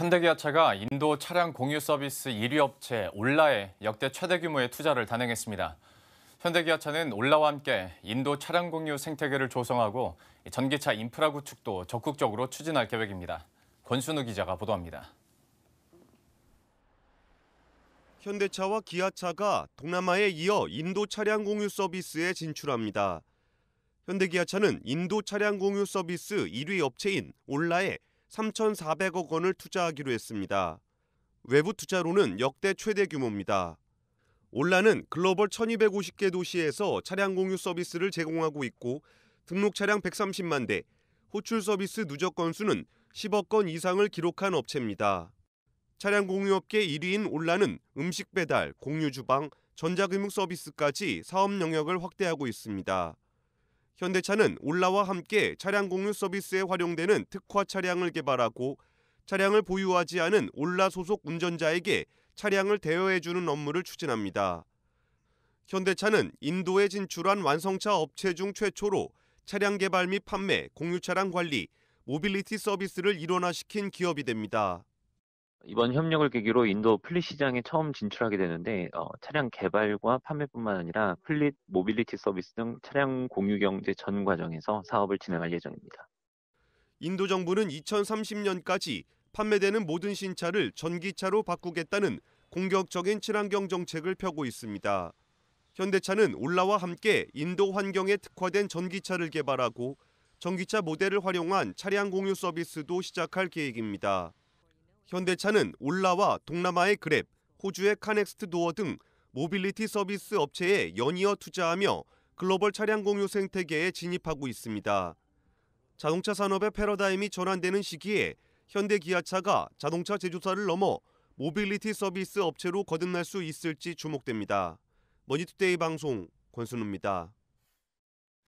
현대기아차가 인도 차량 공유 서비스 1위 업체 올라에 역대 최대 규모의 투자를 단행했습니다. 현대기아차는 올라와 함께 인도 차량 공유 생태계를 조성하고 전기차 인프라 구축도 적극적으로 추진할 계획입니다. 권순우 기자가 보도합니다. 현대차와 기아차가 동남아에 이어 인도 차량 공유 서비스에 진출합니다. 현대기아차는 인도 차량 공유 서비스 1위 업체인 올라에 3,400억 원을 투자하기로 했습니다. 외부 투자로는 역대 최대 규모입니다. 올라는 글로벌 1,250개 도시에서 차량 공유 서비스를 제공하고 있고 등록 차량 130만 대, 호출 서비스 누적 건수는 10억 건 이상을 기록한 업체입니다. 차량 공유업계 1위인 올라는 음식 배달, 공유 주방, 전자금융 서비스까지 사업 영역을 확대하고 있습니다. 현대차는 올라와 함께 차량 공유 서비스에 활용되는 특화 차량을 개발하고 차량을 보유하지 않은 올라 소속 운전자에게 차량을 대여해주는 업무를 추진합니다. 현대차는 인도에 진출한 완성차 업체 중 최초로 차량 개발 및 판매, 공유 차량 관리, 모빌리티 서비스를 일원화시킨 기업이 됩니다. 이번 협력을 계기로 인도 플릿 시장에 처음 진출하게 되는데 어, 차량 개발과 판매뿐만 아니라 플릿 모빌리티 서비스 등 차량 공유 경제 전 과정에서 사업을 진행할 예정입니다. 인도 정부는 2030년까지 판매되는 모든 신차를 전기차로 바꾸겠다는 공격적인 친환경 정책을 펴고 있습니다. 현대차는 올라와 함께 인도 환경에 특화된 전기차를 개발하고 전기차 모델을 활용한 차량 공유 서비스도 시작할 계획입니다. 현대차는 올라와 동남아의 그랩, 호주의 카넥스트 도어 등 모빌리티 서비스 업체에 연이어 투자하며 글로벌 차량 공유 생태계에 진입하고 있습니다. 자동차 산업의 패러다임이 전환되는 시기에 현대 기아차가 자동차 제조사를 넘어 모빌리티 서비스 업체로 거듭날 수 있을지 주목됩니다. 머니투데이 방송 권순우입니다.